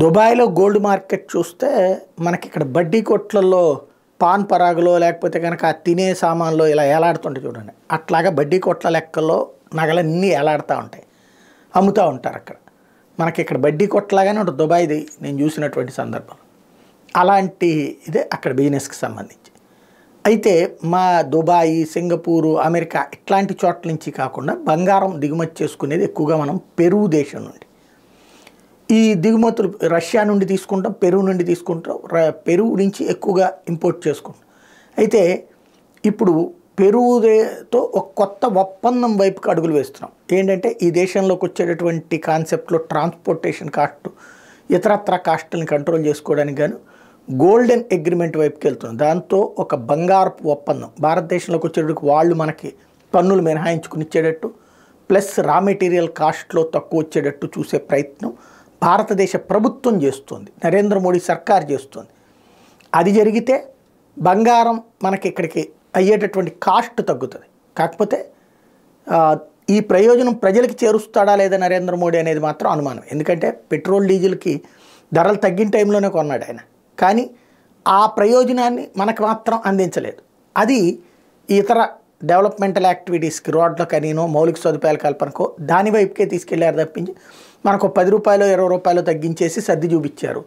దుబాయ్లో gold market చూస్తే మనకి ఇక్కడ బడ్డీ కొట్లలో పాన్ పరాగులో లేకపోతే కనుక ఆ తినే సామాన్లో ఇలా ఎలాడుతుంటే చూడండి అట్లాగా బడ్డీ కొట్ల లెక్కలో నగలన్నీ ఏలాడుతూ ఉంటాయి అమ్ముతూ ఉంటారు అక్కడ మనకి ఇక్కడ బడ్డీ కొట్లాగానే ఉంటుంది దుబాయ్ది నేను చూసినటువంటి సందర్భం అలాంటి ఇదే అక్కడ బిజినెస్కి సంబంధించి అయితే మా దుబాయ్ సింగపూరు అమెరికా ఇట్లాంటి చోట్ల నుంచి కాకుండా బంగారం దిగుమతి చేసుకునేది ఎక్కువగా మనం పెరుగు దేశం నుండి ఈ దిగుమతులు రష్యా నుండి తీసుకుంటాం పెరుగు నుండి తీసుకుంటాం పెరుగు నుంచి ఎక్కువగా ఇంపోర్ట్ చేసుకుంటాం అయితే ఇప్పుడు పెరుగుతో ఒక కొత్త ఒప్పందం వైపుకి అడుగులు వేస్తున్నాం ఏంటంటే ఈ దేశంలోకి వచ్చేటటువంటి కాన్సెప్ట్లో ట్రాన్స్పోర్టేషన్ కాస్ట్ ఇతరత్ర కాస్టులను కంట్రోల్ చేసుకోవడానికి కాను గోల్డెన్ అగ్రిమెంట్ వైపుకి వెళ్తున్నాం దాంతో ఒక బంగారపు ఒప్పందం భారతదేశంలోకి వచ్చేటప్పుడు వాళ్ళు మనకి పన్నులు మినహాయించుకుని ఇచ్చేటట్టు ప్లస్ రా మెటీరియల్ కాస్ట్లో తక్కువ వచ్చేటట్టు చూసే ప్రయత్నం భారతదేశ ప్రభుత్వం చేస్తుంది నరేంద్ర మోడీ సర్కార్ చేస్తుంది అది జరిగితే బంగారం మనకి ఇక్కడికి అయ్యేటటువంటి కాస్ట్ తగ్గుతుంది కాకపోతే ఈ ప్రయోజనం ప్రజలకి చేరుస్తాడా లేదా నరేంద్ర మోడీ అనేది మాత్రం అనుమానం ఎందుకంటే పెట్రోల్ డీజిల్కి ధరలు తగ్గిన టైంలోనే కొన్నాడు ఆయన కానీ ఆ ప్రయోజనాన్ని మనకు మాత్రం అందించలేదు అది ఇతర డెవలప్మెంటల్ యాక్టివిటీస్కి రోడ్ల కనీనో మౌలిక సదుపాయాల కల్పనకో దాని వైపుకే తీసుకెళ్లారు తప్పించి మనకు పది రూపాయలు ఇరవై రూపాయలు తగ్గించేసి సర్ది చూపించారు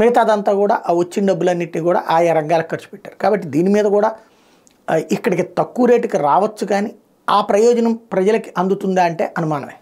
మిగతాదంతా కూడా ఆ వచ్చిన డబ్బులన్నింటినీ కూడా ఆయా రంగాలకు ఖర్చు పెట్టారు కాబట్టి దీని మీద కూడా ఇక్కడికి తక్కువ రేటుకి రావచ్చు కానీ ఆ ప్రయోజనం ప్రజలకి అందుతుందా అంటే అనుమానమే